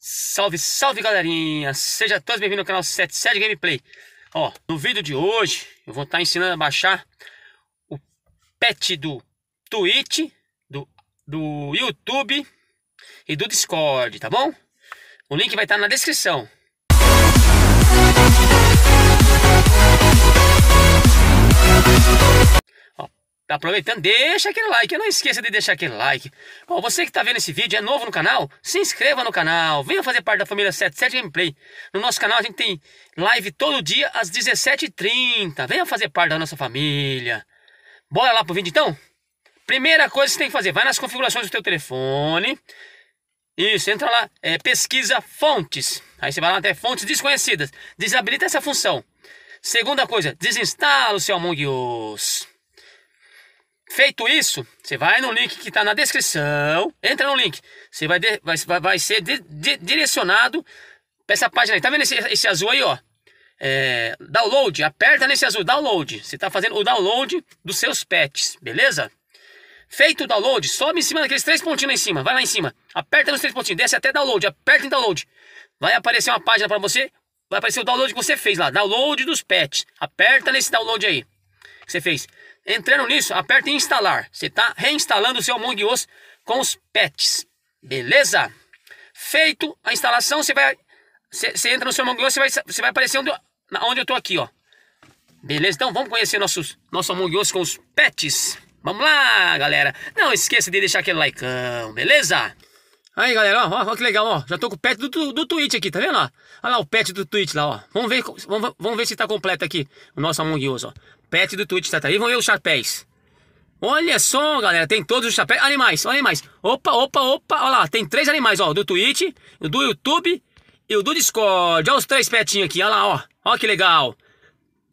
Salve, salve galerinha! Seja todos bem-vindos ao canal 77 Gameplay. Ó, no vídeo de hoje eu vou estar tá ensinando a baixar o patch do Twitch, do, do YouTube e do Discord, tá bom? O link vai estar tá na descrição. Tá aproveitando? Deixa aquele like. Não esqueça de deixar aquele like. Bom, você que tá vendo esse vídeo é novo no canal, se inscreva no canal. Venha fazer parte da família 77 Gameplay. No nosso canal a gente tem live todo dia às 17h30. Venha fazer parte da nossa família. Bora lá pro vídeo então? Primeira coisa que você tem que fazer, vai nas configurações do teu telefone. Isso, entra lá, é, pesquisa fontes. Aí você vai lá até fontes desconhecidas. Desabilita essa função. Segunda coisa, desinstala o seu Among Us. Feito isso, você vai no link que está na descrição, entra no link, você vai, de, vai, vai ser de, de, direcionado para essa página aí. Tá vendo esse, esse azul aí, ó? É, download, aperta nesse azul, download. Você está fazendo o download dos seus pets, beleza? Feito o download, sobe em cima daqueles três pontinhos lá em cima, vai lá em cima, aperta nos três pontinhos, desce até download, aperta em download. Vai aparecer uma página para você, vai aparecer o download que você fez lá, download dos pets. Aperta nesse download aí que você fez. Entrando nisso, aperta em instalar. Você está reinstalando o seu Among Us com os pets. Beleza? Feito a instalação, você vai. Você, entra no seu Among Us, você vai, você vai aparecer onde, onde eu tô aqui, ó. Beleza? Então vamos conhecer nossos, nosso Among Us com os pets. Vamos lá, galera. Não esqueça de deixar aquele like, beleza? Aí, galera, ó, ó que legal, ó. Já tô com o pet do, do, Twitch aqui, tá vendo? Ó? Olha lá o pet do Twitch lá, ó. Vamos ver, vamos, vamos ver se tá completo aqui o nosso Among Us, ó. Pet do Twitch tá, tá aí. Vamos ver os chapéus. Olha só, galera, tem todos os chapéus. Animais, olha animais. Opa, opa, opa. Olha lá, tem três animais, ó. Do Twitch, do YouTube e o do Discord. Olha os três petinhos aqui, olha lá, ó. Ó que legal.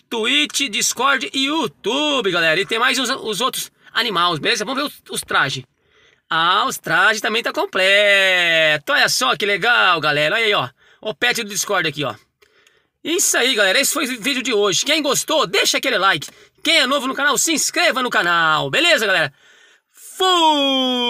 Twitch, Discord e YouTube, galera. E tem mais os, os outros animais, beleza? Vamos ver os, os trajes. Ah, os trajes também tá completo. Olha só que legal, galera. Olha aí, ó. O pet do Discord aqui, ó. Isso aí, galera. Esse foi o vídeo de hoje. Quem gostou, deixa aquele like. Quem é novo no canal, se inscreva no canal. Beleza, galera? Fui!